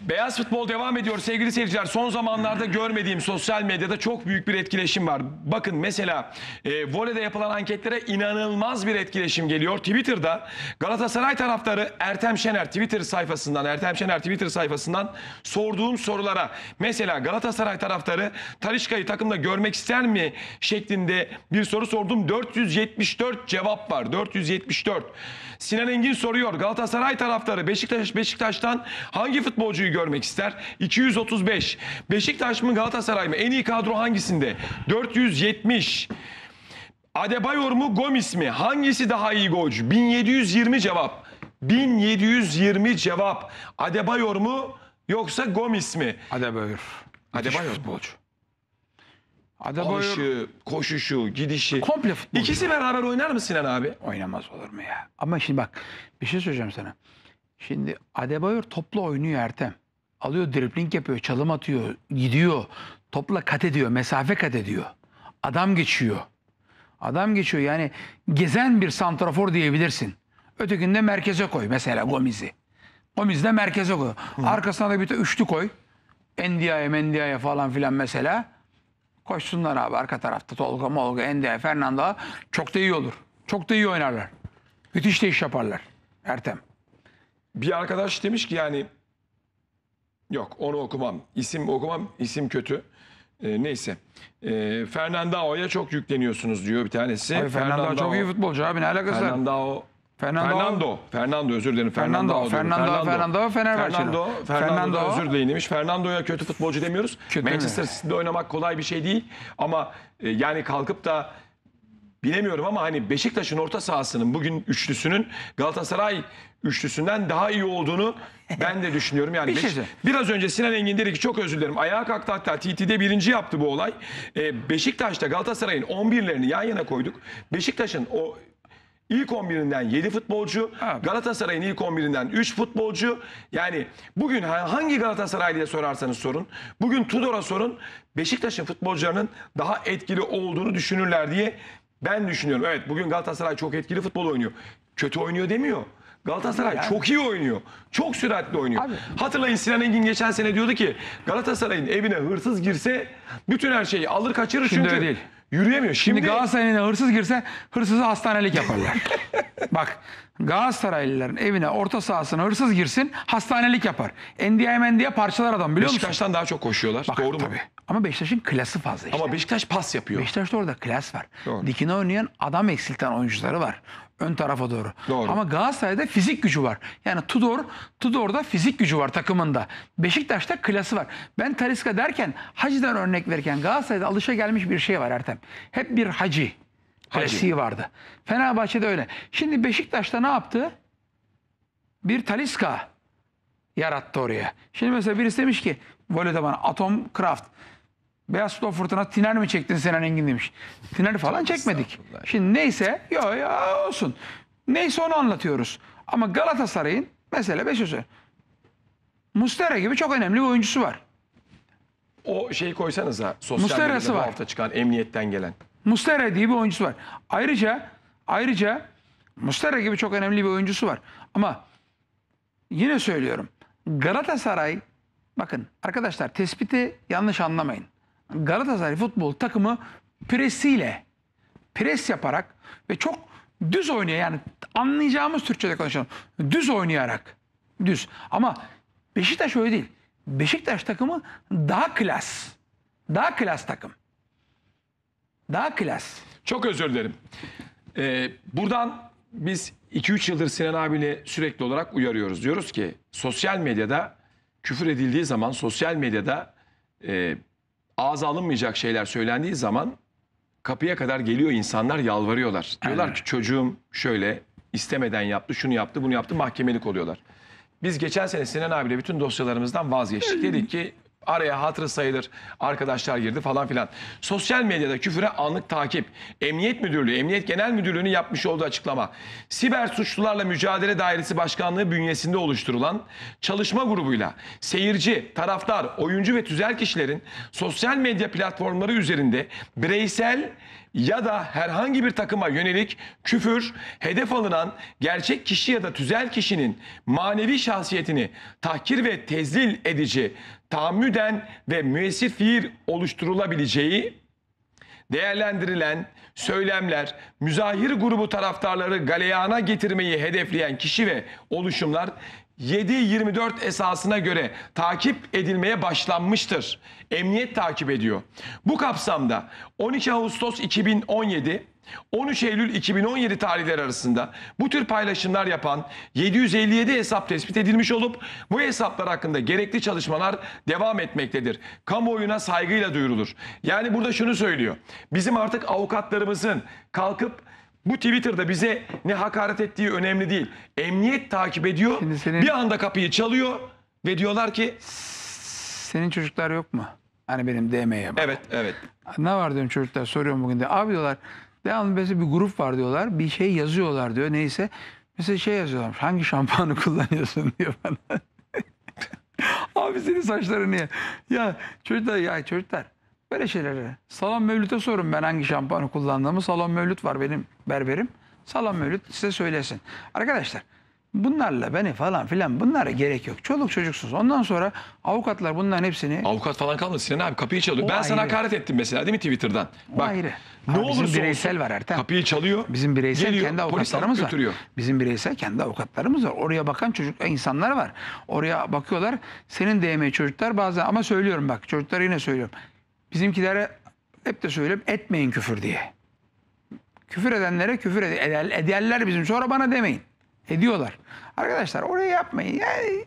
Beyaz futbol devam ediyor sevgili seyirciler. Son zamanlarda görmediğim sosyal medyada çok büyük bir etkileşim var. Bakın mesela e, voleyde yapılan anketlere inanılmaz bir etkileşim geliyor. Twitter'da Galatasaray taraftarı Ertem Şener Twitter sayfasından Ertem Şener Twitter sayfasından sorduğum sorulara mesela Galatasaray taraftarı Talişka'yı takımda görmek ister mi şeklinde bir soru sordum. 474 cevap var. 474. Sinan Engin soruyor Galatasaray taraftarı Beşiktaş Beşiktaş'tan hangi futbolcuyu kadroyu görmek ister. 235. Beşiktaş mı Galatasaray mı? En iyi kadro hangisinde? 470. Adebayor mu Gomis mi? Hangisi daha iyi golcü? 1720 cevap. 1720 cevap. Adebayor mu yoksa Gomis mi? Adebayor. Adebayor futbolcu. Adebayor Alışı, koşuşu, gidişi. Komple futbolcu. İkisi beraber oynar mı Sinan abi? Oynamaz olur mu ya? Ama şimdi bak bir şey söyleyeceğim sana. Şimdi Adebayor topla oynuyor Ertem. Alıyor dribling yapıyor, çalım atıyor, gidiyor. Topla kat ediyor, mesafe kat ediyor. Adam geçiyor. Adam geçiyor yani gezen bir santrafor diyebilirsin. Ötekinde merkeze koy mesela Gomiz'i. Gomiz de merkeze koy. Hı. Arkasına da bir de üçlü koy. Endia'ya, Mendia'ya falan filan mesela. Koşsunlar abi arka tarafta Tolga, Molga, Endia, Fernanda. Çok da iyi olur. Çok da iyi oynarlar. Müthiş de iş yaparlar. Ertem. Bir arkadaş demiş ki yani yok onu okumam. İsim okumam. isim kötü. E, neyse. E, Fernandao'ya çok yükleniyorsunuz diyor bir tanesi. Abi Fernando, Fernandao çok iyi futbolcu abi ne alakası var? Fernandao Fernando, Fernando, Fernando özür dilerim. Fernando, Fernando, Fernando, Fernando Fernando Fernando, Fernando, Fernando Fernando Fernando Fernando özür dileyin demiş. Fernando'ya kötü futbolcu demiyoruz. Kötü Manchester City'de oynamak kolay bir şey değil. Ama e, yani kalkıp da bilemiyorum ama hani Beşiktaş'ın orta sahasının bugün üçlüsünün Galatasaray üçlüsünden daha iyi olduğunu ben de düşünüyorum. Yani Bir şey biraz önce Sinan Engin dedi ki çok özür dilerim. Ayağa kalktı hatta TT'de birinci yaptı bu olay. Ee, Beşiktaş'ta Galatasaray'ın 11'lerini yan yana koyduk. Beşiktaş'ın o ilk 11'inden 7 futbolcu, Abi. Galatasaray'ın ilk 11'inden 3 futbolcu. Yani bugün hangi Galatasaray diye sorarsanız sorun. Bugün Tudor'a sorun. Beşiktaş'ın futbolcularının daha etkili olduğunu düşünürler diye ben düşünüyorum. Evet bugün Galatasaray çok etkili futbol oynuyor. Kötü oynuyor demiyor. Galatasaray yani. çok iyi oynuyor. Çok süratli oynuyor. Abi. Hatırlayın Sinan Engin geçen sene diyordu ki Galatasaray'ın evine hırsız girse bütün her şeyi alır kaçırır Şimdi çünkü. değil. Yürüyemiyor. Şimdi, Şimdi Galatasaray'ın hırsız girse hırsızı hastanelik yaparlar. Bak Galatasaraylıların evine orta sahasına hırsız girsin hastanelik yapar. Endiye mendiye parçalar adam biliyor musun? Beşiktaş'tan daha çok koşuyorlar. Bak, Doğru mu? Ama Beşiktaş'ın klası fazla işte. Ama Beşiktaş pas yapıyor. Beşiktaş'ta orada klas var. Doğru. Dikine oynayan adam eksilten oyuncuları var. Ön tarafa doğru. Doğru. Ama Galatasaray'da fizik gücü var. Yani Tudor, Tudor'da fizik gücü var takımında. Beşiktaş'ta klası var. Ben tariska derken Hacı'dan örnek verirken Galatasaray'da alışa gelmiş bir şey var Ertem. Hep bir Hacı. Kalesi vardı. Fenerbahçe'de öyle. Şimdi Beşiktaş'ta ne yaptı? Bir Taliska yarattı oraya. Şimdi mesela birisi demiş ki voleyde bana Atom Craft Beyaz Stof Fırtına tiner mi çektin Sinan Engin demiş. Tiner falan çekmedik. Şimdi neyse yo, ya olsun. Neyse onu anlatıyoruz. Ama Galatasaray'ın mesele Beşiktaş'ı. Mustera gibi çok önemli bir oyuncusu var. O şeyi koysanız ha sosyal Musterası medyada bu var. hafta çıkan emniyetten gelen. Mustera diye bir oyuncusu var. Ayrıca ayrıca Mustera gibi çok önemli bir oyuncusu var. Ama yine söylüyorum. Galatasaray bakın arkadaşlar tespiti yanlış anlamayın. Galatasaray futbol takımı presiyle pres yaparak ve çok düz oynuyor yani anlayacağımız Türkçe'de konuşalım. Düz oynayarak. Düz. Ama Beşiktaş öyle değil. Beşiktaş takımı daha klas. Daha klas takım. Daha klas. Çok özür dilerim. Ee, buradan biz 2-3 yıldır Sinan abiyle sürekli olarak uyarıyoruz. Diyoruz ki sosyal medyada küfür edildiği zaman, sosyal medyada e, ağza alınmayacak şeyler söylendiği zaman kapıya kadar geliyor insanlar yalvarıyorlar. Diyorlar ki çocuğum şöyle istemeden yaptı, şunu yaptı, bunu yaptı mahkemelik oluyorlar. Biz geçen sene Sinan abiyle bütün dosyalarımızdan vazgeçtik. Dedik ki araya hatırı sayılır arkadaşlar girdi falan filan. Sosyal medyada küfüre anlık takip. Emniyet Müdürlüğü, Emniyet Genel Müdürlüğü'nün yapmış olduğu açıklama. Siber suçlularla mücadele dairesi başkanlığı bünyesinde oluşturulan çalışma grubuyla seyirci, taraftar, oyuncu ve tüzel kişilerin sosyal medya platformları üzerinde bireysel ya da herhangi bir takıma yönelik küfür, hedef alınan gerçek kişi ya da tüzel kişinin manevi şahsiyetini tahkir ve tezlil edici Tamüden ve müessif fiil oluşturulabileceği değerlendirilen söylemler, müzahir grubu taraftarları galeyana getirmeyi hedefleyen kişi ve oluşumlar 7-24 esasına göre takip edilmeye başlanmıştır. Emniyet takip ediyor. Bu kapsamda 12 Ağustos 2017 13 Eylül 2017 tarihleri arasında bu tür paylaşımlar yapan 757 hesap tespit edilmiş olup bu hesaplar hakkında gerekli çalışmalar devam etmektedir. Kamuoyuna saygıyla duyurulur. Yani burada şunu söylüyor. Bizim artık avukatlarımızın kalkıp bu Twitter'da bize ne hakaret ettiği önemli değil. Emniyet takip ediyor. senin- Bir anda kapıyı çalıyor ve diyorlar ki Senin çocuklar yok mu? Hani benim DM'ye bak. evet evet Ne var diyorum çocuklar soruyorum bugün de. Abi diyorlar Devamlı mesela bir grup var diyorlar. Bir şey yazıyorlar diyor neyse. Mesela şey yazıyorlar. Hangi şampuanı kullanıyorsun diyor bana. Abi senin saçları niye? Ya çocuklar ya çocuklar. Böyle şeyleri Salon Mevlüt'e sorun ben hangi şampuanı kullandığımı. Salon Mevlüt var benim berberim. Salon Mevlüt size söylesin. Arkadaşlar Bunlarla beni falan filan bunlara gerek yok. Çoluk çocuksuz Ondan sonra avukatlar bunların hepsini... Avukat falan kalmadı Sinan abi kapıyı çalıyor. O ben ayrı. sana hakaret ettim mesela değil mi Twitter'dan? O Bak, ayrı. Ne ha, bizim bireysel olsun, var Ertem. Kapıyı çalıyor. Bizim bireysel geliyor, kendi avukatlarımız var. Bizim bireysel kendi avukatlarımız var. Oraya bakan çocuk insanlar var. Oraya bakıyorlar. Senin değmeyi çocuklar bazen ama söylüyorum bak çocuklara yine söylüyorum. Bizimkilere hep de söylüyorum etmeyin küfür diye. Küfür edenlere küfür ederler bizim. Sonra bana demeyin ediyorlar. Arkadaşlar orayı yapmayın. Yani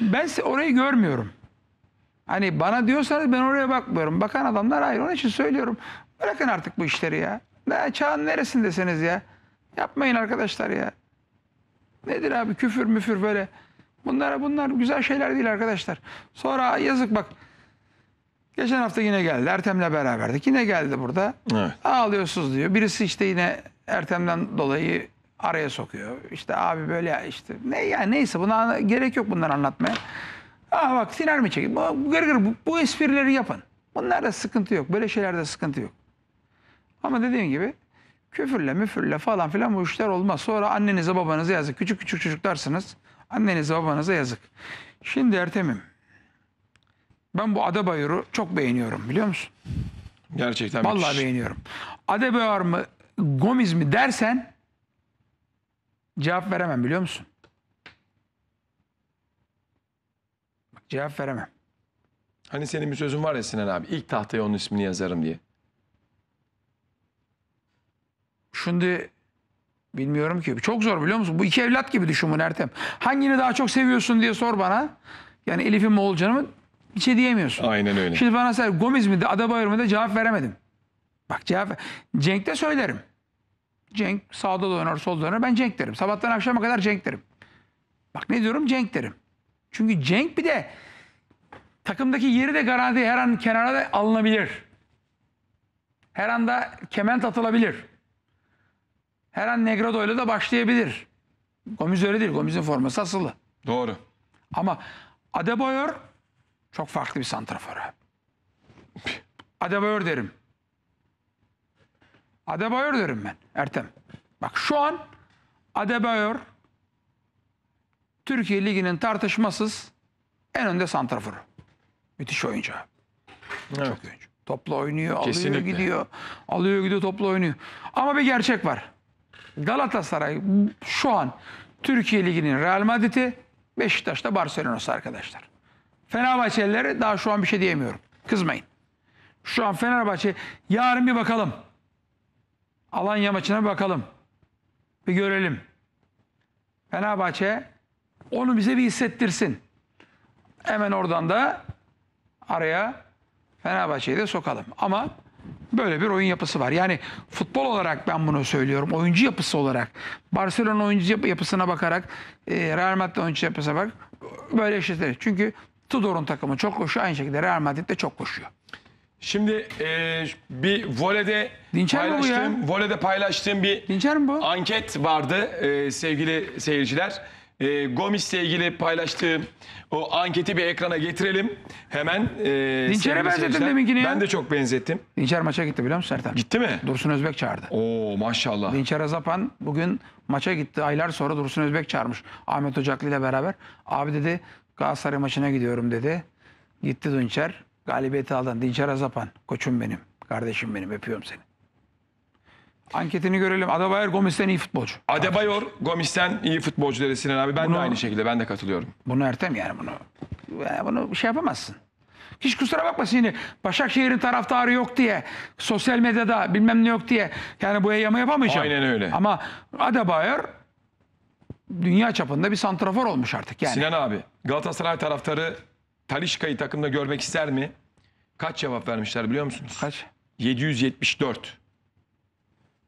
ben orayı görmüyorum. Hani bana diyorsanız ben oraya bakmıyorum. Bakan adamlar hayır. Onun için söylüyorum. Bırakın artık bu işleri ya. Ne, çağın neresindesiniz ya? Yapmayın arkadaşlar ya. Nedir abi küfür müfür böyle. Bunlara bunlar güzel şeyler değil arkadaşlar. Sonra yazık bak. Geçen hafta yine geldi. Ertem'le beraberdik. Yine geldi burada. Evet. Ağlıyorsunuz diyor. Birisi işte yine Ertem'den dolayı araya sokuyor. İşte abi böyle işte ne ya neyse buna gerek yok bunları anlatmaya. Ah bak siner mi çekin? Bu, gır gır, bu, bu esprileri yapın. Bunlarda sıkıntı yok. Böyle şeylerde sıkıntı yok. Ama dediğim gibi küfürle müfürle falan filan bu işler olmaz. Sonra annenize babanıza yazık. Küçük küçük çocuklarsınız. Annenize babanıza yazık. Şimdi Ertem'im ben bu Adebayor'u çok beğeniyorum biliyor musun? Gerçekten. Vallahi müthiş. beğeniyorum. Adebayor mı Gomiz mi dersen Cevap veremem biliyor musun? Bak, cevap veremem. Hani senin bir sözün var ya Sinan abi. ilk tahtaya onun ismini yazarım diye. Şimdi bilmiyorum ki. Çok zor biliyor musun? Bu iki evlat gibi düşün bunu Ertem. Hangini daha çok seviyorsun diye sor bana. Yani Elif'in mi Oğulcan'ı mı? Bir şey diyemiyorsun. Aynen öyle. Şimdi bana sen Gomez mi de Adabayır mı da cevap veremedim. Bak cevap Cenk'te söylerim. Cenk sağda da solda oynar. Ben Cenk derim. Sabahtan akşama kadar Cenk derim. Bak ne diyorum? Cenk derim. Çünkü Cenk bir de takımdaki yeri de garanti her an kenara da alınabilir. Her anda kement atılabilir. Her an Negredo Negrado'yla de başlayabilir. Gomiz öyle değil. Gomiz'in forması asılı. Doğru. Ama Adebayor çok farklı bir santrafor Adebayor derim. Adebayor derim ben Ertem. Bak şu an Adebayor Türkiye Ligi'nin tartışmasız en önde santraforu. Müthiş oyuncu. Evet. Çok oyuncu. Topla oynuyor, Kesinlikle. alıyor gidiyor. Alıyor gidiyor topla oynuyor. Ama bir gerçek var. Galatasaray şu an Türkiye Ligi'nin Real Madrid'i Beşiktaş'ta Barcelona'sı arkadaşlar. Fenerbahçelileri daha şu an bir şey diyemiyorum. Kızmayın. Şu an Fenerbahçe yarın bir bakalım. Alanya maçına bakalım. Bir görelim. Fenerbahçe onu bize bir hissettirsin. Hemen oradan da araya Fenerbahçe'yi de sokalım. Ama böyle bir oyun yapısı var. Yani futbol olarak ben bunu söylüyorum. Oyuncu yapısı olarak. Barcelona oyuncu yapısına bakarak, e, Real Madrid oyuncu yapısına bak böyle eşitlenir. Çünkü Tudor'un takımı çok koşuyor. Aynı şekilde Real Madrid de çok koşuyor. Şimdi e, bir volede paylaştığım, volede paylaştığım bir bu? anket vardı e, sevgili seyirciler. E, ile ilgili paylaştığım o anketi bir ekrana getirelim. Hemen e, sevgili benzettin seyirciler. deminkini Ben de çok benzettim. Dinçer maça gitti biliyor musun Sertan? Gitti mi? Dursun Özbek çağırdı. Oo maşallah. Dinçer Azapan bugün maça gitti. Aylar sonra Dursun Özbek çağırmış. Ahmet Ocaklı ile beraber. Abi dedi Galatasaray maçına gidiyorum dedi. Gitti Dinçer galibiyeti aldan Dinçer Azapan. Koçum benim. Kardeşim benim. Öpüyorum seni. Anketini görelim. Adebayor Gomis'ten iyi futbolcu. Adebayor Gomis'ten iyi futbolcu dedi Sinan abi. Ben Bunu- de aynı şekilde. Ben de katılıyorum. Bunu Ertem yani bunu. yani e, Bunu şey yapamazsın. Hiç kusura bakmasın yine Başakşehir'in taraftarı yok diye sosyal medyada bilmem ne yok diye yani bu yayama yapamayacağım. Aynen öyle. Ama Adebayor dünya çapında bir santrafor olmuş artık yani. Sinan abi Galatasaray taraftarı Talişka'yı takımda görmek ister mi? Kaç cevap vermişler biliyor musunuz? Kaç? 774.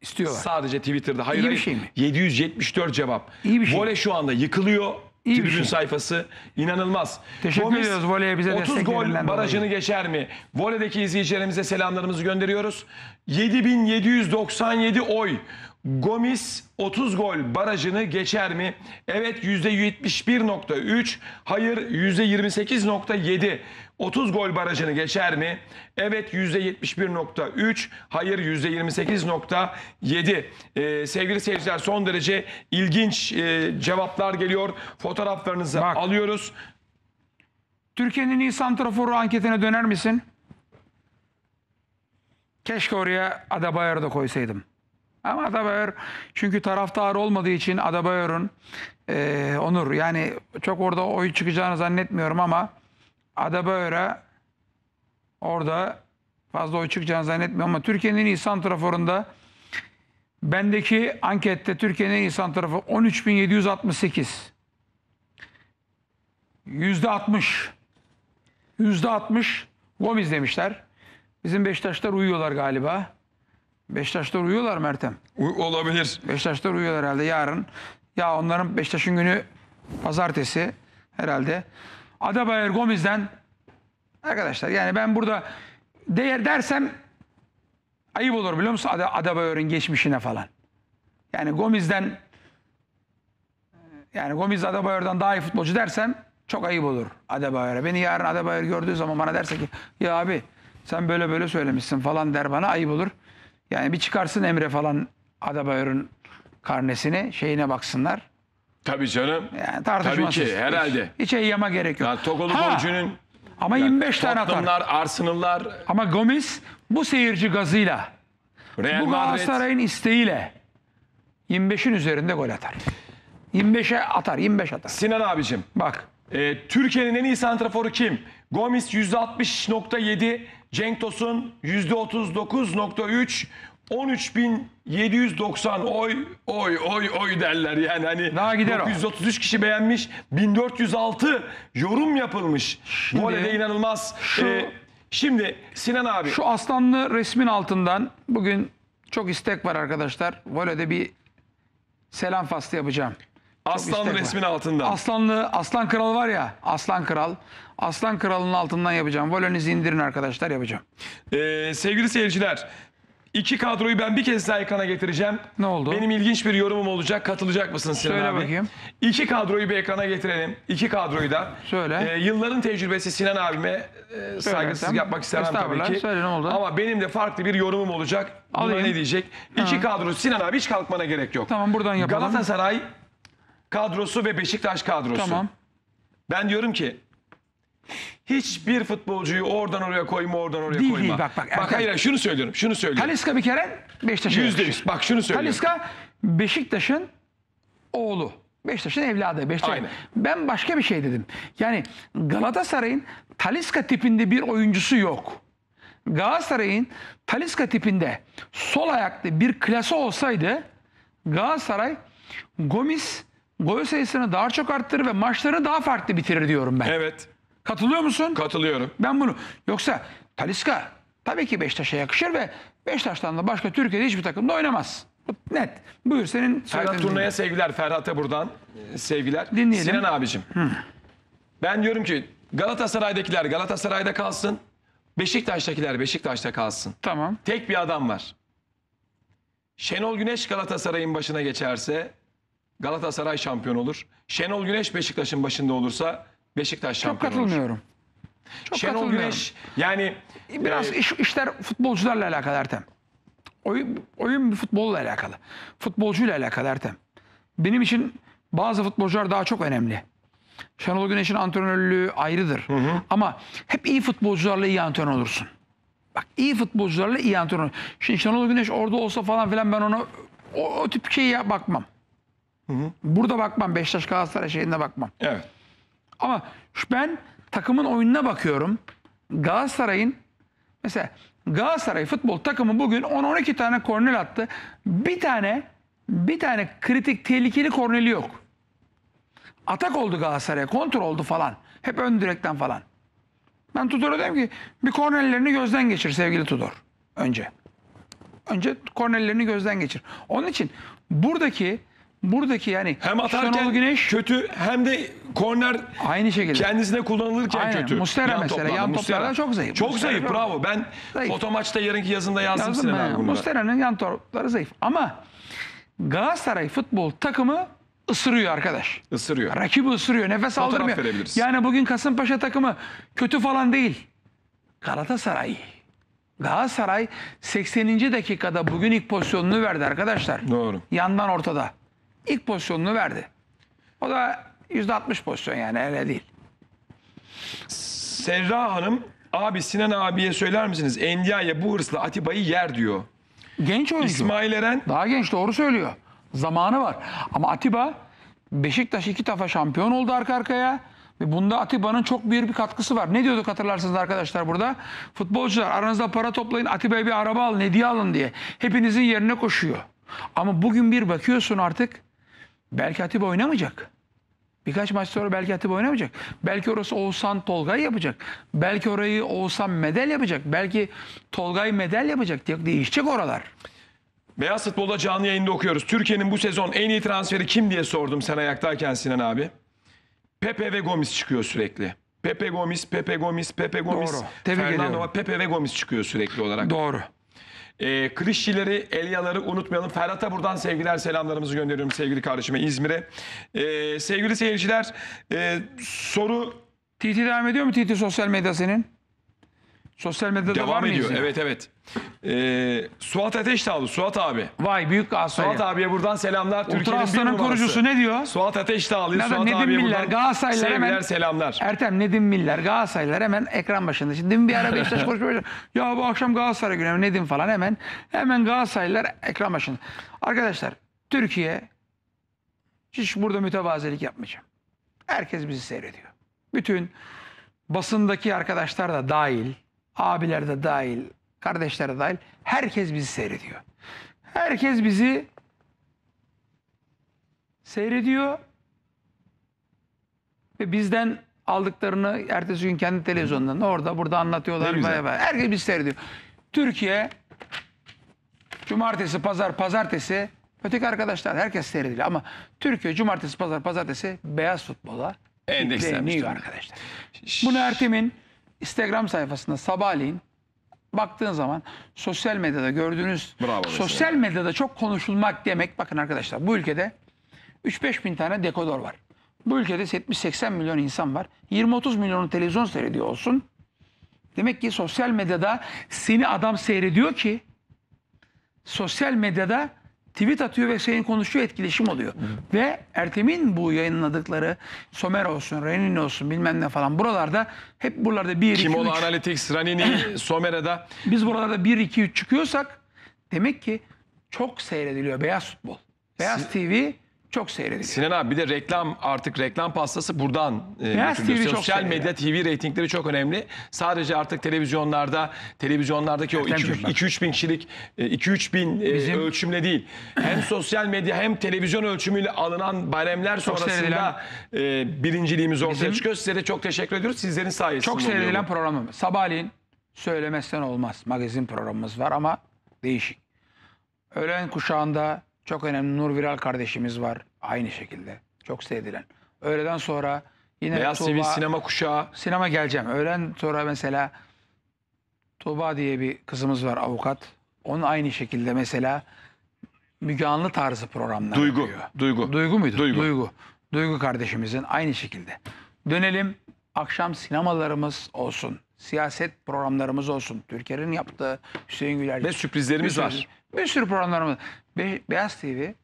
İstiyorlar. Sadece Twitter'da. Hayır, İyi bir şey mi? 774 cevap. İyi bir şey. Voley şu anda yıkılıyor. İyi bir şey Tribün şey. sayfası inanılmaz. Teşekkür Gomis, ediyoruz voleye bize 30 gol barajını dolayı. geçer mi? Voleydeki izleyicilerimize selamlarımızı gönderiyoruz. 7797 oy. Gomis 30 gol barajını geçer mi? Evet %71.3, hayır %28.7. 30 gol barajını geçer mi? Evet %71.3, hayır %28.7. Ee, sevgili seyirciler son derece ilginç e, cevaplar geliyor. Fotoğraflarınızı Bak. alıyoruz. Türkiye'nin insan santraforu anketine döner misin? Keşke oraya Adabayar'ı da koysaydım. Ama Adabayor çünkü taraftar olmadığı için Adabayor'un e, Onur yani çok orada oy çıkacağını zannetmiyorum ama Adabayor'a orada fazla oy çıkacağını zannetmiyorum ama Türkiye'nin iyi santraforunda bendeki ankette Türkiye'nin insan tarafı 13768 yüzde 60 yüzde 60 Gomis demişler. Bizim Beşiktaşlar uyuyorlar galiba. Beşiktaş'ta uyuyorlar Mertem. U- olabilir. Beşiktaş'ta uyuyorlar herhalde yarın. Ya onların Beşiktaş'ın günü pazartesi herhalde. Adabayır Gomez'den arkadaşlar yani ben burada değer dersem ayıp olur biliyor musun Ad- Adabayer'in geçmişine falan. Yani Gomez'den yani Gomez Adabayır'dan daha iyi futbolcu dersem çok ayıp olur Adabayır'a. Beni yarın Adabayır gördüğü zaman bana derse ki ya abi sen böyle böyle söylemişsin falan der bana ayıp olur. Yani bir çıkarsın Emre falan Adabayır'ın karnesini şeyine baksınlar. Tabii canım. Yani Tabii ki herhalde. Hiç, hiç yama gerek yok. Ya Tokolu Ha, golcünün ama 25 tane atar. Tottenham'lar, Arsenal'lar, Ama Gomis bu seyirci gazıyla, Real bu Madrid. Galatasaray'ın isteğiyle 25'in üzerinde gol atar. 25'e atar, 25 atar. Sinan abicim, Bak. e, Türkiye'nin en iyi santraforu kim? Gomis 160.7 Cenk Tosun %39.3 13.790 oy oy oy oy derler yani hani Daha gider o. 933 kişi beğenmiş 1406 yorum yapılmış. Bu arada inanılmaz. şu- Ee, şimdi Sinan abi Şu aslanlı resmin altından bugün çok istek var arkadaşlar. Voleyde bir selam faslı yapacağım. Aslan resmin altında. Aslanlı, Aslan Kral var ya, Aslan Kral. Aslan Kral'ın altından yapacağım. Volönüzü indirin arkadaşlar yapacağım. Ee, sevgili seyirciler, iki kadroyu ben bir kez daha ekrana getireceğim. Ne oldu? Benim ilginç bir yorumum olacak. Katılacak mısın Sinan Söyle abi? bakayım. İki kadroyu bir ekrana getirelim. İki kadroyu da. Söyle. Ee, yılların tecrübesi Sinan abime e, saygısızlık yapmak istemem tabii ki. Söyle ne oldu? Ama benim de farklı bir yorumum olacak. Buna ne diyecek? İki kadro Sinan abi hiç kalkmana gerek yok. Tamam, buradan yapalım. Galatasaray kadrosu ve Beşiktaş kadrosu. Tamam. Ben diyorum ki hiçbir futbolcuyu oradan oraya koyma, oradan oraya değil, koyma. Değil, bak bak. Erken. Bak hayır şunu söylüyorum, şunu söylüyorum. Kaliska bir kere Beşiktaşın. Yüzde yüz. Bak şunu söylüyorum. Kaliska Beşiktaş'ın oğlu. Beşiktaş'ın evladı. Beşiktaş. Aynen. Ben başka bir şey dedim. Yani Galatasaray'ın Taliska tipinde bir oyuncusu yok. Galatasaray'ın Taliska tipinde sol ayaklı bir klasa olsaydı Galatasaray Gomis gol sayısını daha çok arttırır ve maçlarını daha farklı bitirir diyorum ben. Evet. Katılıyor musun? Katılıyorum. Ben bunu. Yoksa Taliska tabii ki Beşiktaş'a yakışır ve Beşiktaş'tan da başka Türkiye'de hiçbir takımda oynamaz. Net. Buyur senin Ferhat Turna'ya sevgiler. Ferhat'a buradan e, sevgiler. Dinleyelim. Sinan abicim. Hı. Ben diyorum ki Galatasaray'dakiler Galatasaray'da kalsın. Beşiktaş'takiler Beşiktaş'ta kalsın. Tamam. Tek bir adam var. Şenol Güneş Galatasaray'ın başına geçerse Galatasaray şampiyon olur. Şenol Güneş Beşiktaş'ın başında olursa Beşiktaş şampiyon olur. katılmıyorum. Çok Şenol Güneş yani e, Biraz e, iş, işler futbolcularla alakalı Ertem. Oyun, oyun bir futbolla alakalı. Futbolcuyla alakalı Ertem. Benim için bazı futbolcular daha çok önemli. Şenol Güneş'in antrenörlüğü ayrıdır. Ama hep iyi futbolcularla iyi antrenör olursun. Bak iyi futbolcularla iyi antrenör. Şimdi Şenol Güneş orada olsa falan filan ben ona o, o tip şeyi bakmam. Hı hı. Burada bakmam. Beşiktaş Galatasaray şeyine bakmam. Evet. Ama ben takımın oyununa bakıyorum. Galatasaray'ın mesela Galatasaray futbol takımı bugün 10-12 tane kornel attı. Bir tane bir tane kritik tehlikeli korneli yok. Atak oldu Galatasaray'a. Kontrol oldu falan. Hep ön direkten falan. Ben Tudor'a dedim ki bir kornellerini gözden geçir sevgili Tudor. Önce. Önce kornellerini gözden geçir. Onun için buradaki buradaki yani Hem atarken Şenol Güneş kötü hem de korner aynı şekilde. kendisine kullanılırken Aynen. kötü. Muslera mesela yan Muslera. toplarda çok zayıf. Çok Muslera zayıf bravo. Ben Zayıf. foto maçta yarınki yazında yazdım, Yazdım ben. Sinan yan topları zayıf. Ama Galatasaray futbol takımı ısırıyor arkadaş. Isırıyor. Rakibi ısırıyor. Nefes Fotoğraf aldırmıyor. verebiliriz. Yani bugün Kasımpaşa takımı kötü falan değil. Galatasaray. Galatasaray 80. dakikada bugün ilk pozisyonunu verdi arkadaşlar. Doğru. Yandan ortada ilk pozisyonunu verdi. O da %60 pozisyon yani öyle değil. Serra Hanım abi Sinan abiye söyler misiniz? Endia'ya bu hırsla Atiba'yı yer diyor. Genç oyuncu. İsmail Eren. Daha genç doğru söylüyor. Zamanı var. Ama Atiba Beşiktaş iki defa şampiyon oldu arka arkaya. Ve bunda Atiba'nın çok büyük bir katkısı var. Ne diyorduk hatırlarsınız arkadaşlar burada? Futbolcular aranızda para toplayın Atiba'ya bir araba alın hediye alın diye. Hepinizin yerine koşuyor. Ama bugün bir bakıyorsun artık Belki Atiba oynamayacak. Birkaç maç sonra belki Atiba oynamayacak. Belki orası Oğuzhan Tolgay yapacak. Belki orayı Oğuzhan Medel yapacak. Belki Tolgay Medel yapacak. Değişecek oralar. Beyaz Futbol'da canlı yayında okuyoruz. Türkiye'nin bu sezon en iyi transferi kim diye sordum sen ayaktayken Sinan abi. Pepe ve Gomis çıkıyor sürekli. Pepe Gomis, Pepe Gomis, Pepe Gomis. Doğru. Fernando, Pepe ve Gomis çıkıyor sürekli olarak. Doğru. E, Klişçileri, Elyaları unutmayalım. Ferhat'a buradan sevgiler, selamlarımızı gönderiyorum sevgili kardeşime İzmir'e. E, sevgili seyirciler, e, soru... TT devam ediyor mu TT sosyal medya senin? Sosyal medyada var Devam mı ediyor. Evet evet. Ee, Suat Ateş de aldı. Suat abi. Vay büyük Galatasaray. Suat abiye buradan selamlar. Ultra Türkiye'nin kurucusu ne diyor? Suat Ateş de alıyor. Nereden? Suat Nedim abiye Miller, buradan Galatasaraylılar sevgiler hemen- selamlar. Ertem Nedim Miller Galatasaraylılar hemen ekran başında. Şimdi bir ara Beşiktaş konuşmaya Ya bu akşam Galatasaray günü Nedim falan hemen. Hemen Galatasaraylılar ekran başında. Arkadaşlar Türkiye hiç burada mütevazilik yapmayacağım. Herkes bizi seyrediyor. Bütün basındaki arkadaşlar da dahil abiler de dahil, kardeşler de dahil herkes bizi seyrediyor. Herkes bizi seyrediyor ve bizden aldıklarını ertesi gün kendi televizyondan orada burada anlatıyorlar. Bay bay. Herkes bizi seyrediyor. Türkiye cumartesi, pazar, pazartesi öteki arkadaşlar herkes seyrediyor ama Türkiye cumartesi, pazar, pazartesi beyaz futbola endekslenmiş. arkadaşlar. Bunu Ertem'in Instagram sayfasında sabahleyin baktığın zaman sosyal medyada gördüğünüz Bravo sosyal mesela. medyada çok konuşulmak demek bakın arkadaşlar bu ülkede 3-5 bin tane dekodor var. Bu ülkede 70-80 milyon insan var. 20-30 milyonun televizyon seyrediyor olsun. Demek ki sosyal medyada seni adam seyrediyor ki sosyal medyada tweet atıyor ve senin konuşuyor etkileşim oluyor. Hı. Ve Ertem'in bu yayınladıkları Somer olsun, Renin olsun bilmem ne falan buralarda hep buralarda 1 2 3 Kimola Analytics, Ranini, Somera'da biz buralarda 1 2 3 çıkıyorsak demek ki çok seyrediliyor beyaz futbol. Beyaz Siz... TV çok seyrediliyor. Sinan abi bir de reklam artık reklam pastası buradan e, TV sosyal medya TV reytingleri çok önemli. Sadece artık televizyonlarda televizyonlardaki o 2 3 bin kişilik 2 e, 3 bin e, ölçümle değil. Hem sosyal medya hem televizyon ölçümüyle alınan baremler Çok sonrasında e, birinciliğimiz ortaya Bizim- çıkıyor. Size de çok teşekkür ediyoruz. Sizlerin sayesinde Çok seyredilen bu. programımız. Sabahleyin söylemezsen olmaz. Magazin programımız var ama değişik. Öğlen kuşağında çok önemli Nur Viral kardeşimiz var aynı şekilde. Çok sevilen. Öğleden sonra yine Beyaz Tuğba, TV sinema kuşağı. Sinema geleceğim. Öğlen sonra mesela Tuba diye bir kızımız var avukat. Onun aynı şekilde mesela Müge Anlı tarzı programlar Duygu, yapıyor. Duygu. Duygu muydu? Duygu. Duygu. Duygu kardeşimizin aynı şekilde. Dönelim akşam sinemalarımız olsun. Siyaset programlarımız olsun. Türker'in yaptığı Hüseyin Güler. Ve sürprizlerimiz bir sürü, var. Bir sürü programlarımız. Be Beyaz TV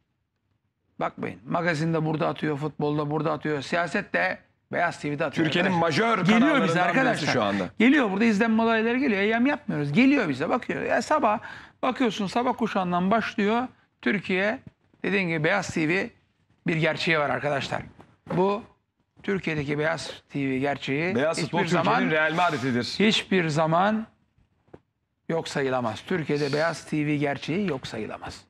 bakmayın magazinde burada atıyor, futbolda burada atıyor, siyaset de Beyaz TV'de atıyor. Türkiye'nin majör geliyor bize arkadaşlar. şu anda. Geliyor burada izlenme olayları geliyor. Eyyam yapmıyoruz. Geliyor bize bakıyor. Ya sabah bakıyorsun sabah kuşağından başlıyor. Türkiye dediğim gibi Beyaz TV bir gerçeği var arkadaşlar. Bu Türkiye'deki Beyaz TV gerçeği Beyaz hiçbir futbol zaman Real Madrid'idir. Hiçbir zaman yok sayılamaz. Türkiye'de Beyaz TV gerçeği yok sayılamaz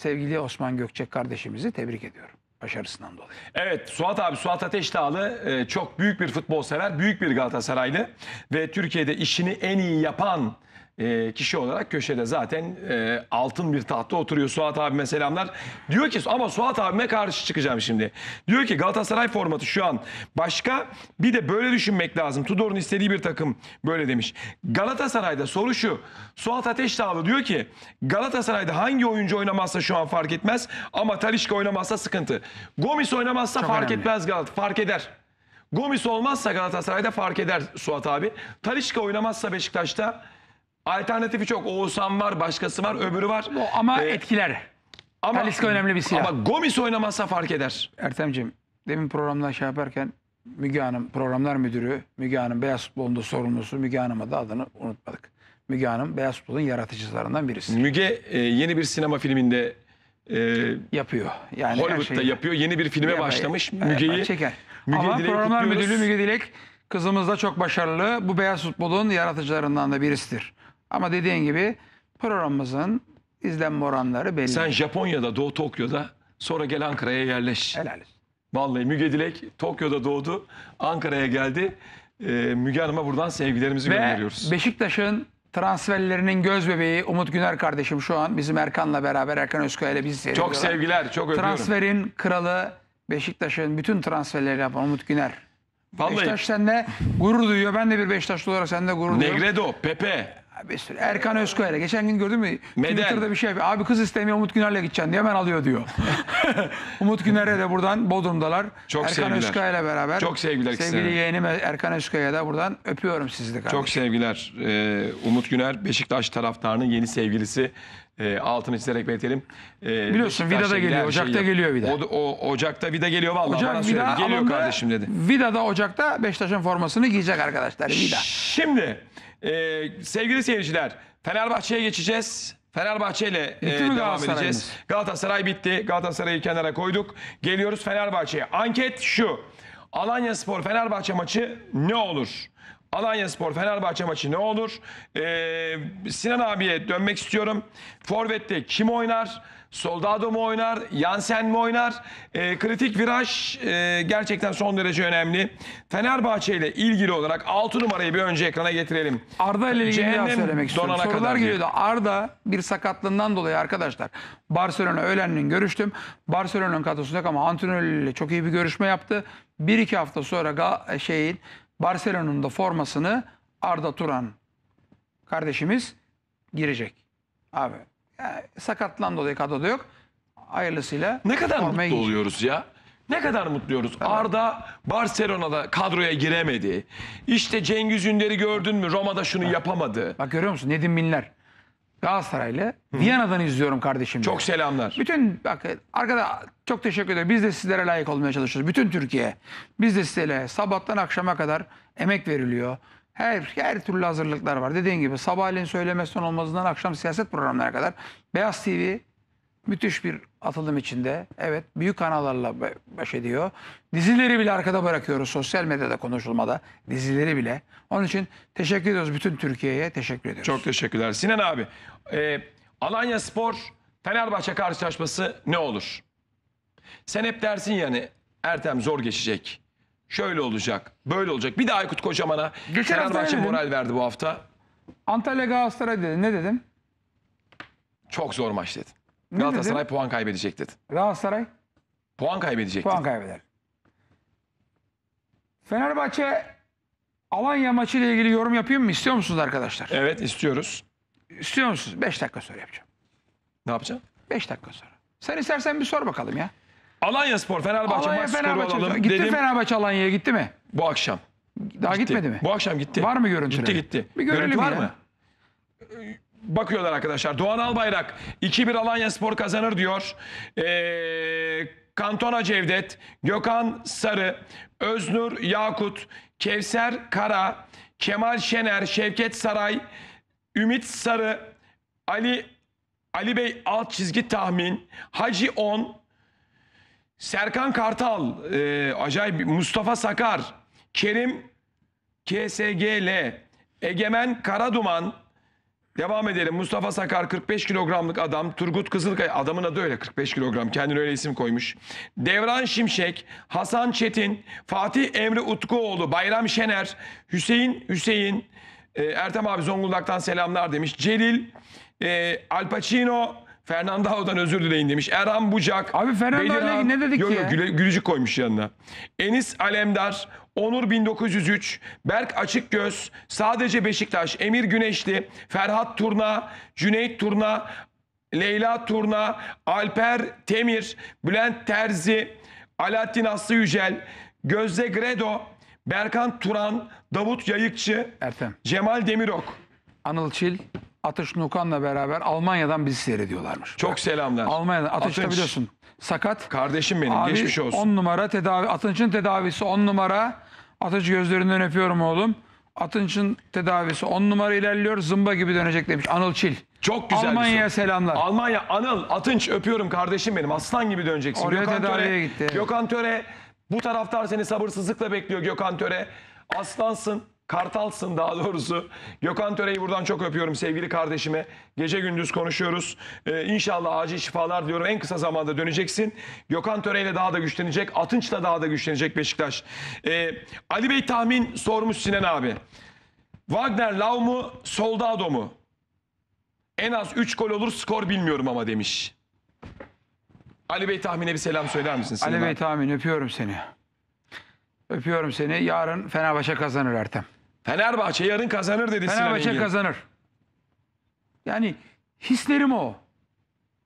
sevgili Osman Gökçek kardeşimizi tebrik ediyorum başarısından dolayı. Evet Suat abi Suat Ateş Dağlı e, çok büyük bir futbol sever, büyük bir Galatasaraylı ve Türkiye'de işini en iyi yapan ee, kişi olarak köşede zaten e, altın bir tahtta oturuyor. Suat abime selamlar. Diyor ki ama Suat abime karşı çıkacağım şimdi. Diyor ki Galatasaray formatı şu an başka bir de böyle düşünmek lazım. Tudor'un istediği bir takım böyle demiş. Galatasaray'da soru şu. Suat Ateşdağlı diyor ki Galatasaray'da hangi oyuncu oynamazsa şu an fark etmez ama Talişka oynamazsa sıkıntı. Gomis oynamazsa Çok fark önemli. etmez Galatasaray. Fark eder. Gomis olmazsa Galatasaray'da fark eder Suat abi. Talişka oynamazsa Beşiktaş'ta Alternatifi çok. Oğuzhan var, başkası var, öbürü var. O ama Ee, etkiler. Ama, Talisca önemli bir silah. Ama Gomis oynamazsa fark eder. Ertem'ciğim demin programda şey yaparken Müge Hanım programlar müdürü, Müge Hanım Beyaz Futbol'un da sorumlusu, Müge Hanım'a da adını unutmadık. Müge Hanım Beyaz Futbol'un yaratıcılarından birisi. Müge e, yeni bir sinema filminde e, Yapıyor. Yani Hollywood'da şeyi- yapıyor. Yeni bir filme Yapar, başlamış. yapar, Müge'yi çeker. Müge Ama Dilek'i programlar kutluyoruz. müdürü Müge Dilek kızımız da çok başarılı. Bu Beyaz Futbol'un yaratıcılarından da birisidir. Ama dediğin gibi programımızın izlenme oranları belli. Sen Japonya'da, Doğu Tokyo'da sonra gel Ankara'ya yerleş. Helal Vallahi Müge Dilek Tokyo'da doğdu. Ankara'ya geldi. Ee, Müge Hanım'a buradan sevgilerimizi Ve gönderiyoruz. Beşiktaş'ın transferlerinin göz bebeği Umut Güner kardeşim şu an bizim Erkan'la beraber Erkan Özkaya ile bizi seyrediyorlar. Çok sevgiler, çok öpüyorum. Transferin kralı Beşiktaş'ın bütün transferleri yapan Umut Güner. Vallahi. Beşiktaş seninle gurur duyuyor. Ben de bir Beşiktaşlı olarak seninle gurur duyuyorum. Negredo, Pepe, bir Erkan Özkoyar'a. Geçen gün gördün mü? Meden. Twitter'da bir şey yapıyor. Abi kız istemiyor Umut Güner'le gideceksin diye hemen alıyor diyor. Umut Güner'e de buradan Bodrum'dalar. Çok Erkan sevgiler. Özkoyar'la beraber. Çok sevgiler. Sevgili yeğenim Erkan Özkoyar'a da buradan öpüyorum sizi de Çok sevgiler. Ee, Umut Güner Beşiktaş taraftarının yeni sevgilisi. E, altını çizerek belirtelim. E, Biliyorsun Vida da geliyor. Ocak'ta şey geliyor Vida. O, o, Ocak'ta Vida geliyor vallahi Ocak, bana Vida geliyor kardeşim dedi. Vida da Ocak'ta Beşiktaş'ın formasını giyecek arkadaşlar. Vida. Şimdi ee, sevgili seyirciler Fenerbahçe'ye geçeceğiz. Fenerbahçe ile e, devam edeceğiz. Galatasaray bitti. Galatasaray'ı kenara koyduk. Geliyoruz Fenerbahçe'ye. Anket şu. Alanya Spor Fenerbahçe maçı ne olur? Alanya Spor Fenerbahçe maçı ne olur? Ee, Sinan abiye dönmek istiyorum. Forvet'te kim oynar? Soldado mu oynar? Yansen mi oynar? E, kritik viraj e, gerçekten son derece önemli. Fenerbahçe ile ilgili olarak 6 numarayı bir önce ekrana getirelim. Arda ile ilgili daha söylemek istiyorum. Sorular kadar geliyordu. Arda bir sakatlığından dolayı arkadaşlar Barcelona öğlenleyin görüştüm. Barcelona'nın kadrosu yok ama ile çok iyi bir görüşme yaptı. 1-2 hafta sonra e, şeyin Barcelona'nın da formasını Arda Turan kardeşimiz girecek. Abi yani e, sakatlan dolayı kadroda yok. Hayırlısıyla. Ne kadar mutlu giy- oluyoruz ya. Ne kadar mutluyoruz. Arda Barcelona'da kadroya giremedi. İşte Cengiz Ünder'i gördün mü? Roma'da şunu yapamadı. Bak görüyor musun Nedim Binler. Galatasaraylı. Viyana'dan izliyorum kardeşim. diyor. Çok selamlar. Bütün bak arkada çok teşekkür ederim. Biz de sizlere layık olmaya çalışıyoruz. Bütün Türkiye. Biz de sizlere sabahtan akşama kadar emek veriliyor. Her, her türlü hazırlıklar var. Dediğin gibi sabahleyin söylemezsen olmazından akşam siyaset programlarına kadar Beyaz TV müthiş bir atılım içinde. Evet büyük kanallarla baş ediyor. Dizileri bile arkada bırakıyoruz sosyal medyada konuşulmada. Dizileri bile. Onun için teşekkür ediyoruz bütün Türkiye'ye. Teşekkür ediyoruz. Çok teşekkürler. Sinan abi e, Alanya Spor Fenerbahçe karşılaşması ne olur? Sen hep dersin yani Ertem zor geçecek şöyle olacak, böyle olacak. Bir daha Aykut Kocaman'a Fenerbahçe moral verdi bu hafta. Antalya Galatasaray dedi. Ne dedim? Çok zor maç dedi. Ne Galatasaray puan kaybedecek dedi. Galatasaray Puan kaybedecek puan dedi. kaybeder. Fenerbahçe Alanya maçı ile ilgili yorum yapayım mı? İstiyor musunuz arkadaşlar? Evet istiyoruz. İstiyor musunuz? 5 dakika sonra yapacağım. Ne yapacağım? 5 dakika sonra. Sen istersen bir sor bakalım ya. Alanya Spor Fenerbahçe Alanya maç Fenerbahçe. skoru alalım Gitti dedim. Fenerbahçe Alanya'ya gitti mi? Bu akşam. Daha Gitti. gitmedi mi? Bu akşam gitti. Var mı görüntüleri? Gitti gitti. Bir Görüntü var ya. mı? Bakıyorlar arkadaşlar. Doğan Albayrak 2-1 Alanya Spor kazanır diyor. Ee, Kantona Cevdet, Gökhan Sarı, Öznur Yakut, Kevser Kara, Kemal Şener, Şevket Saray, Ümit Sarı, Ali Ali Bey alt çizgi tahmin, Hacı On, Serkan Kartal, e, acayip Mustafa Sakar, Kerim KSGL, Egemen Karaduman, devam edelim. Mustafa Sakar 45 kilogramlık adam, Turgut Kızılkaya, adamın adı öyle 45 kilogram, kendine öyle isim koymuş. Devran Şimşek, Hasan Çetin, Fatih Emre Utkuoğlu, Bayram Şener, Hüseyin Hüseyin, e, Ertem abi Zonguldak'tan selamlar demiş. Celil, e, Al Pacino, Fernando Fernandao'dan özür dileyin demiş. Erhan Bucak. Abi Fernando. Fernandao'ya ne dedik yok, ki? Yok, güle, gülücük koymuş yanına. Enis Alemdar, Onur 1903, Berk Açıkgöz, sadece Beşiktaş, Emir Güneşli, Ferhat Turna, Cüneyt Turna, Leyla Turna, Alper Temir, Bülent Terzi, Alaaddin Aslı Yücel, Gözde Gredo, Berkan Turan, Davut Yayıkçı, Ertem. Cemal Demirok. Anıl Çil. Atış Nukan'la beraber Almanya'dan bizi seyrediyorlarmış. Çok selamlar. Almanya'dan. Atış, Atınç. biliyorsun sakat. Kardeşim benim Abi, geçmiş olsun. 10 numara tedavi. Atınç'ın tedavisi 10 numara. Atış gözlerinden öpüyorum oğlum. Atınç'ın tedavisi 10 numara ilerliyor. Zımba gibi dönecek demiş Anıl Çil. Çok güzel bir Almanya'ya selamlar. Almanya, Anıl, Atınç öpüyorum kardeşim benim. Aslan gibi döneceksin. Oraya tedaviye gitti. Gökhan Töre, bu taraftar seni sabırsızlıkla bekliyor Gökhan Töre. Aslansın. Kartalsın daha doğrusu. Gökhan Töre'yi buradan çok öpüyorum sevgili kardeşime. Gece gündüz konuşuyoruz. Ee, inşallah acil şifalar diyorum. En kısa zamanda döneceksin. Gökhan Töre ile daha da güçlenecek. Atınç Atınç'la daha da güçlenecek Beşiktaş. Ee, Ali Bey tahmin sormuş Sinan abi. Wagner Lau mu Soldado mu? En az 3 gol olur skor bilmiyorum ama demiş. Ali Bey tahmine bir selam söyler misin? Sinan Ali Bey tahmin öpüyorum seni. Öpüyorum seni. Yarın Fenerbahçe kazanır Ertem. Fenerbahçe yarın kazanır dedi Fenerbahçe Sinan kazanır. Yani hislerim o.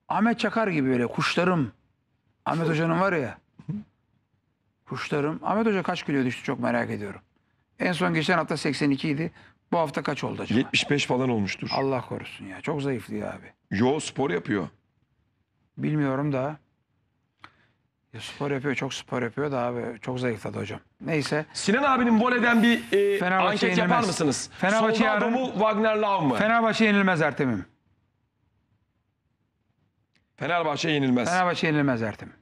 Ahmet Çakar gibi böyle kuşlarım. Ahmet Hoca'nın var ya. Kuşlarım. Ahmet Hoca kaç kilo düştü çok merak ediyorum. En son geçen hafta 82 idi. Bu hafta kaç oldu acaba? 75 falan olmuştur. Allah korusun ya. Çok zayıflıyor abi. Yo spor yapıyor. Bilmiyorum da. Ya spor yapıyor, çok spor yapıyor da abi çok zayıfladı hocam. Neyse. Sinan abinin voleyden bir e, anket yenilmez. yapar mısınız? Fenerbahçe Soldado yarın- mu Wagner Love mı? Fenerbahçe yenilmez Ertem'im. Fenerbahçe yenilmez. Fenerbahçe yenilmez Ertem.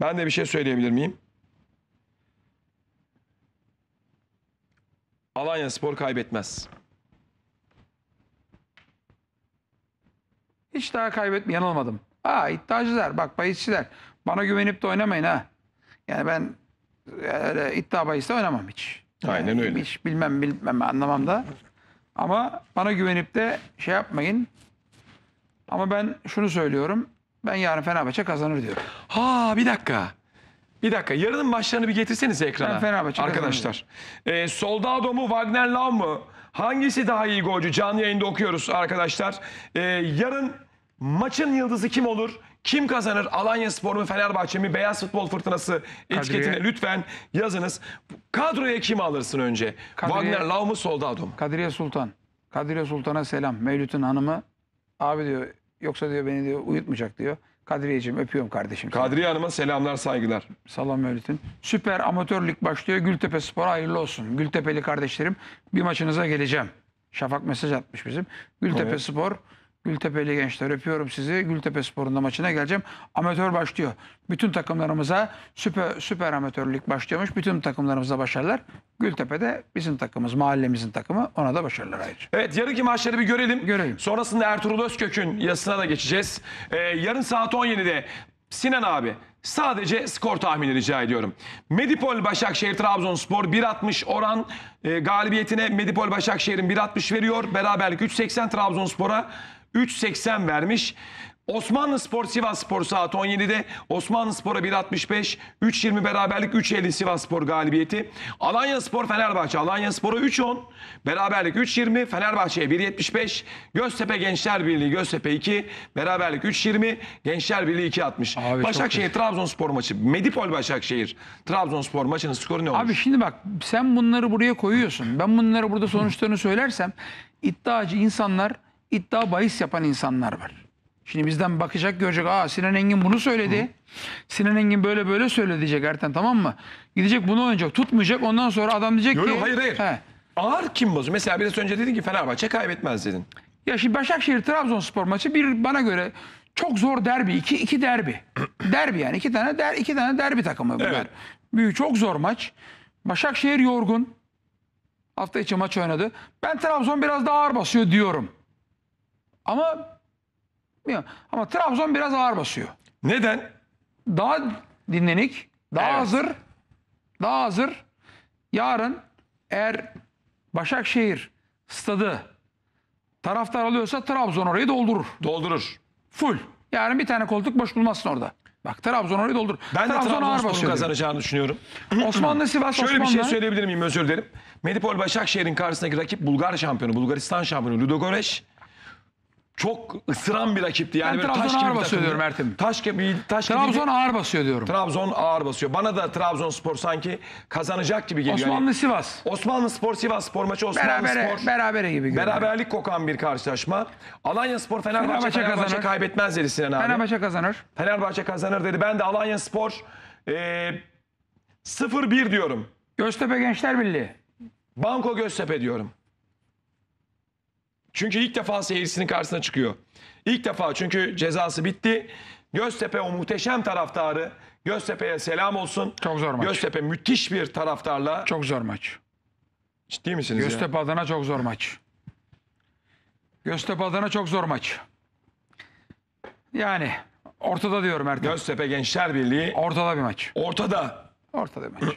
Ben de bir şey söyleyebilir miyim? Alanya Spor kaybetmez. Hiç daha kaybetme yanılmadım. Ha iddiacılar bak bahisçiler bana güvenip de oynamayın ha. Yani ben öyle iddia bahiste oynamam hiç. Aynen yani, öyle. Hiç bilmem bilmem anlamam da. Ama bana güvenip de şey yapmayın. Ama ben şunu söylüyorum. Ben yarın Fenerbahçe kazanır diyorum. Ha bir dakika. Bir dakika yarının başlarını bir getirseniz ekrana. Ben Fenerbahçe Arkadaşlar. E, Soldado mu Wagner Lau mu? Hangisi daha iyi golcü? Canlı yayında okuyoruz arkadaşlar. E, yarın Maçın yıldızı kim olur? Kim kazanır? Alanya Spor mu Fenerbahçe mi? Beyaz Futbol Fırtınası etiketine lütfen yazınız. Kadroya kim alırsın önce? Kadriye. Wagner, Lau mu, Soldado mu? Kadriye Sultan. Kadriye Sultan'a selam. Mevlüt'ün hanımı. Abi diyor yoksa diyor beni diyor uyutmayacak diyor. Kadriyeciğim öpüyorum kardeşim. Kadriye Hanım'a selamlar, saygılar. Salam Mevlüt'ün. Süper Amatör Lig başlıyor. Gültepe Spor'a hayırlı olsun. Gültepeli kardeşlerim bir maçınıza geleceğim. Şafak mesaj atmış bizim. Gültepe Evet. Spor Gültepe'li gençler öpüyorum sizi. Gültepe sporunda maçına geleceğim. Amatör başlıyor. Bütün takımlarımıza süper, süper amatörlük başlıyormuş. Bütün takımlarımıza başarılar. Gültepe'de bizim takımımız, mahallemizin takımı. Ona da başarılar ayrıca. Evet yarınki maçları bir görelim. Görelim. Sonrasında Ertuğrul Özkök'ün yazısına da geçeceğiz. Ee, yarın saat 17'de Sinan abi sadece skor tahmini rica ediyorum. Medipol Başakşehir Trabzonspor 1.60 oran e, galibiyetine Medipol Başakşehir'in 1.60 veriyor. Beraberlik 3.80 Trabzonspor'a 3.80 vermiş. Osmanlı Spor Sivas Spor saat 17'de Osmanlı Spor'a 1.65 3.20 beraberlik 3.50 Sivas Spor galibiyeti. Alanya Spor Fenerbahçe Alanya Spor'a 3.10 beraberlik 3.20 Fenerbahçe'ye 1.75 Göztepe Gençler Birliği Göztepe 2 beraberlik 3.20 Gençler Birliği 2.60 Başakşehir Trabzonspor maçı Medipol Başakşehir Trabzonspor maçının skoru ne olmuş? Abi şimdi bak sen bunları buraya koyuyorsun ben bunları burada sonuçlarını söylersem iddiacı insanlar iddia bahis yapan insanlar var. Şimdi bizden bakacak görecek. Aa Sinan Engin bunu söyledi. Hı. Sinan Engin böyle böyle söyledi diyecek Erten tamam mı? Gidecek bunu oynayacak. Tutmayacak. Ondan sonra adam diyecek yok, ki. Yok hayır hayır. He. Ağır kim bozuyor? Mesela biraz önce dedin ki Fenerbahçe kaybetmez dedin. Ya şimdi Başakşehir Trabzonspor maçı bir bana göre çok zor derbi. iki, iki derbi. derbi yani iki tane der iki tane derbi takımı bunlar. Evet. Büyük çok zor maç. Başakşehir yorgun. Hafta içi maç oynadı. Ben Trabzon biraz daha ağır basıyor diyorum. Ama ama Trabzon biraz ağır basıyor. Neden? Daha dinlenik, daha Evet. hazır, daha hazır. Yarın eğer Başakşehir stadı taraftar alıyorsa Trabzon orayı doldurur. Doldurur. Full. Yarın bir tane koltuk boş bulmazsın orada. Bak Trabzon orayı doldurur. Ben de Trabzonspor'un diyor. kazanacağını düşünüyorum. Osmanlı Sivas Şöyle bir şey söyleyebilir miyim özür dilerim. Medipol Başakşehir'in karşısındaki rakip Bulgar şampiyonu, Bulgaristan şampiyonu Ludogorets çok ısıran bir rakipti. Yani ben Trabzon ağır basıyor diyorum Ertem. Taş gibi, taş Trabzon gibi, ağır basıyor diyorum. Trabzon ağır basıyor. Bana da Trabzon spor sanki kazanacak gibi geliyor. Osmanlı Sivas. Osmanlı Spor Sivas Spor maçı Osmanlı berabere, Spor. Berabere gibi görünüyor. Beraberlik kokan bir karşılaşma. Alanya Spor Fenerbahçe, Fenerbahçe, Fenerbahçe kazanır. kaybetmez dedi Sinan abi. Fenerbahçe kazanır. Fenerbahçe kazanır dedi. Ben de Alanya Spor e, 0-1 diyorum. Göztepe Gençler Birliği. Banko Göztepe diyorum. Çünkü ilk defa seyircisinin karşısına çıkıyor. İlk defa çünkü cezası bitti. Göztepe o muhteşem taraftarı. Göztepe'ye selam olsun. Çok zor maç. Göztepe müthiş bir taraftarla. Çok zor maç. Ciddi misiniz Göztepe ya? adına çok zor maç. Göztepe adına çok zor maç. Yani ortada diyorum Ertem. Göztepe Gençler Birliği. Ortada bir maç. Ortada. Ortada bir maç.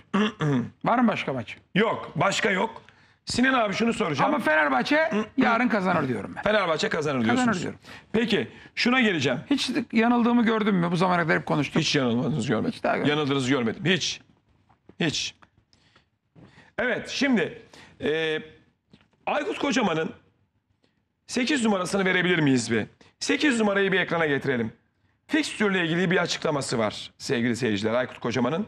Var mı başka maç? Yok. Başka yok. Sinan abi şunu soracağım. Ama Fenerbahçe yarın kazanır diyorum ben. Fenerbahçe kazanır diyorsunuz. Kazanır diyorum. Peki şuna geleceğim. Hiç yanıldığımı gördün mü? Bu zamana kadar hep konuştuk. Hiç yanılmadınız görmedim. Hiç daha görmedim. Yanıldığınızı görmedim. Hiç. Hiç. Evet şimdi e, Aykut Kocaman'ın 8 numarasını verebilir miyiz bir? 8 numarayı bir ekrana getirelim. Fikstürle ilgili bir açıklaması var sevgili seyirciler Aykut Kocaman'ın.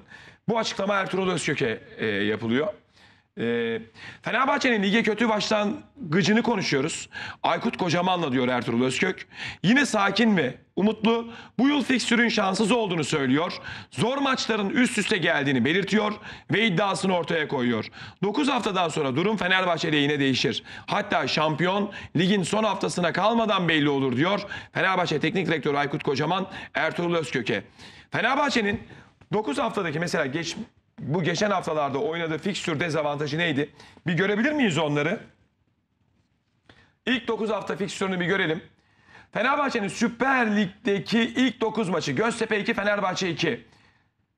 Bu açıklama Ertuğrul Özkök'e e, yapılıyor. Ee, Fenerbahçe'nin lige kötü başlangıcını konuşuyoruz. Aykut Kocaman'la diyor Ertuğrul Özkök. Yine sakin ve umutlu. Bu yıl fikstürün şanssız olduğunu söylüyor. Zor maçların üst üste geldiğini belirtiyor ve iddiasını ortaya koyuyor. 9 haftadan sonra durum Fenerbahçe'de yine değişir. Hatta şampiyon ligin son haftasına kalmadan belli olur diyor Fenerbahçe Teknik Direktörü Aykut Kocaman Ertuğrul Özkök'e. Fenerbahçe'nin 9 haftadaki mesela geç bu geçen haftalarda oynadığı fikstür dezavantajı neydi? Bir görebilir miyiz onları? İlk 9 hafta fikstürünü bir görelim. Fenerbahçe'nin Süper Lig'deki ilk 9 maçı Göztepe 2 Fenerbahçe 2.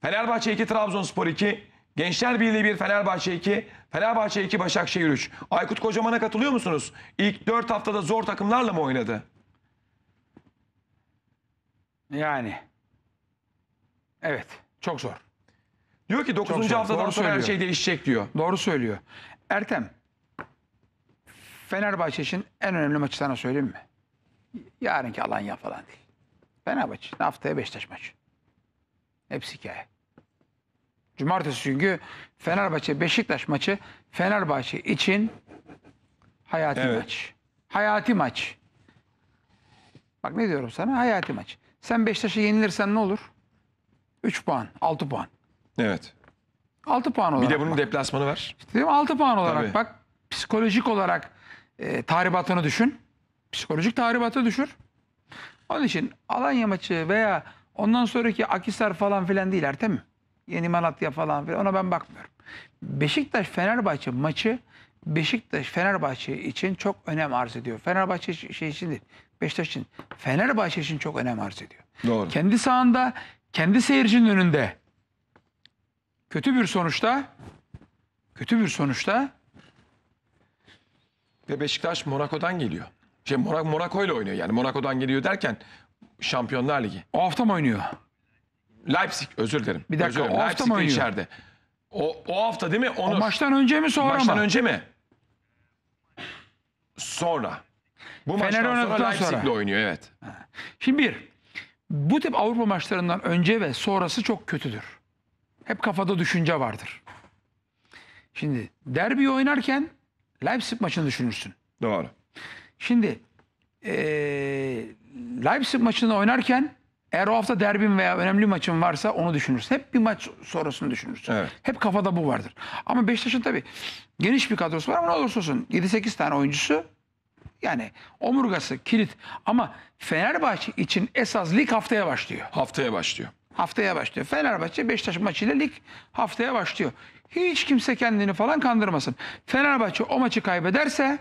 Fenerbahçe 2 Trabzonspor 2. Gençler Birliği 1 Fenerbahçe 2. Fenerbahçe 2 Başakşehir 3. Aykut Kocaman'a katılıyor musunuz? İlk 4 haftada zor takımlarla mı oynadı? Yani. Evet. Çok zor. Diyor ki 9. Çok haftadan doğru sonra söylüyor. her şey değişecek diyor. Doğru söylüyor. Ertem, Fenerbahçe için en önemli maçı sana söyleyeyim mi? Yarınki Alanya falan değil. Fenerbahçe için haftaya Beşiktaş maçı. Hepsi hikaye. Cumartesi çünkü Fenerbahçe Beşiktaş maçı Fenerbahçe için hayati evet. maç. Hayati maç. Bak ne diyorum sana? Hayati maç. Sen Beşiktaş'a yenilirsen ne olur? 3 puan, 6 puan. Evet. 6 puan olarak. Bir de bunun bak. deplasmanı var. İşte değil 6 puan olarak Tabii. bak. Psikolojik olarak e, tahribatını düşün. Psikolojik tahribatı düşür. Onun için Alanya maçı veya ondan sonraki Akisar falan filan değil Ertem. Yeni Malatya falan filan ona ben bakmıyorum. Beşiktaş-Fenerbahçe maçı Beşiktaş Fenerbahçe için çok önem arz ediyor. Fenerbahçe şey için değil, Beşiktaş için. Fenerbahçe için çok önem arz ediyor. Doğru. Kendi sahanda, kendi seyircinin önünde kötü bir sonuçta kötü bir sonuçta ve Beşiktaş Monaco'dan geliyor. Şey Monaco, Monaco ile oynuyor yani Monaco'dan geliyor derken Şampiyonlar Ligi. O hafta mı oynuyor? Leipzig özür dilerim. Bir dakika özür o hafta mı oynuyor? içeride. O, o hafta değil mi? Onur. O maçtan önce mi sonra maçtan mı? Maçtan önce mi? Sonra. Bu Fener maçtan sonra Leipzig'le oynuyor evet. Şimdi bir, bu tip Avrupa maçlarından önce ve sonrası çok kötüdür. Hep kafada düşünce vardır. Şimdi derbi oynarken Leipzig maçını düşünürsün. Doğru. Şimdi e, Leipzig maçını oynarken eğer o hafta derbin veya önemli maçın varsa onu düşünürsün. Hep bir maç sonrasını düşünürsün. Evet. Hep kafada bu vardır. Ama Beşiktaş'ın tabii geniş bir kadrosu var ama ne olursa olsun 7-8 tane oyuncusu yani omurgası, kilit ama Fenerbahçe için esas lig haftaya başlıyor. Haftaya başlıyor. Haftaya başlıyor. Fenerbahçe Beşiktaş maçıyla lig haftaya başlıyor. Hiç kimse kendini falan kandırmasın. Fenerbahçe o maçı kaybederse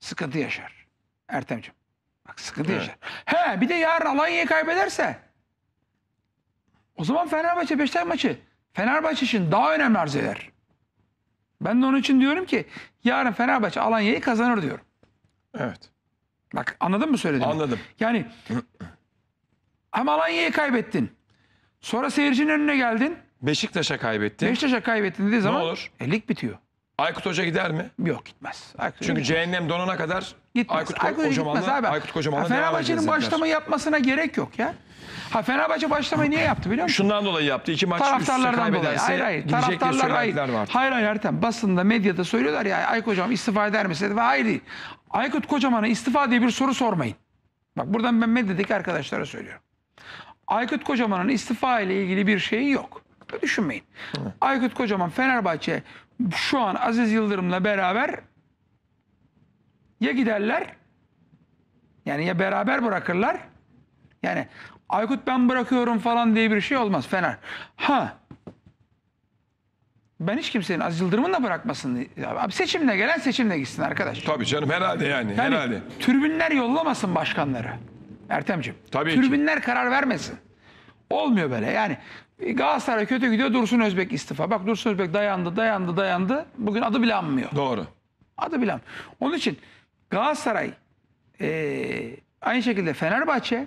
sıkıntı yaşar. Ertemciğim. Bak sıkıntı evet. yaşar. He bir de yarın Alanya'yı kaybederse o zaman Fenerbahçe Beşiktaş maçı Fenerbahçe için daha önemli arz eder. Ben de onun için diyorum ki yarın Fenerbahçe Alanya'yı kazanır diyorum. Evet. Bak anladın mı söylediğimi? Anladım. Yani Hem Alanya'yı kaybettin. Sonra seyircinin önüne geldin. Beşiktaş'a kaybettin. Beşiktaş'a kaybettin dediği zaman Ne olur? E, lig bitiyor. Aykut Hoca gider mi? Yok gitmez. Aykut Çünkü gitmez. cehennem donana kadar gitmez. Aykut, Aykut Kocaman'la gitmez abi. Aykut Kocaman'la Fenerbahçe'nin başlama yapmasına gerek yok ya. Ha Fenerbahçe başlamayı niye yaptı biliyor musun? Şundan dolayı yaptı. İki maç taraftarlardan üst dolayı. Hayır hayır. Taraftarlar hayır. Var. Hayır hayır Ertem. Basında medyada söylüyorlar ya Aykut Hocam istifa eder misin? Ve hayır değil. Aykut Kocaman'a istifa diye bir soru sormayın. Bak buradan ben medyadaki arkadaşlara söylüyorum. Aykut Kocaman'ın istifa ile ilgili bir şeyi yok. Düşünmeyin. Evet. Aykut Kocaman Fenerbahçe şu an Aziz Yıldırım'la beraber ya giderler yani ya beraber bırakırlar yani Aykut ben bırakıyorum falan diye bir şey olmaz Fener. Ha ben hiç kimsenin Aziz Yıldırım'ın da bırakmasın. Abi seçimle gelen seçimle gitsin arkadaş. Tabii canım herhalde yani, yani herhalde. Türbünler yollamasın başkanları. Ertem'ciğim. Tabii türbinler ki. karar vermesin. Olmuyor böyle yani. Galatasaray kötü gidiyor Dursun Özbek istifa. Bak Dursun Özbek dayandı dayandı dayandı. Bugün adı bile anmıyor. Doğru. Adı bile anmıyor. Onun için Galatasaray e, aynı şekilde Fenerbahçe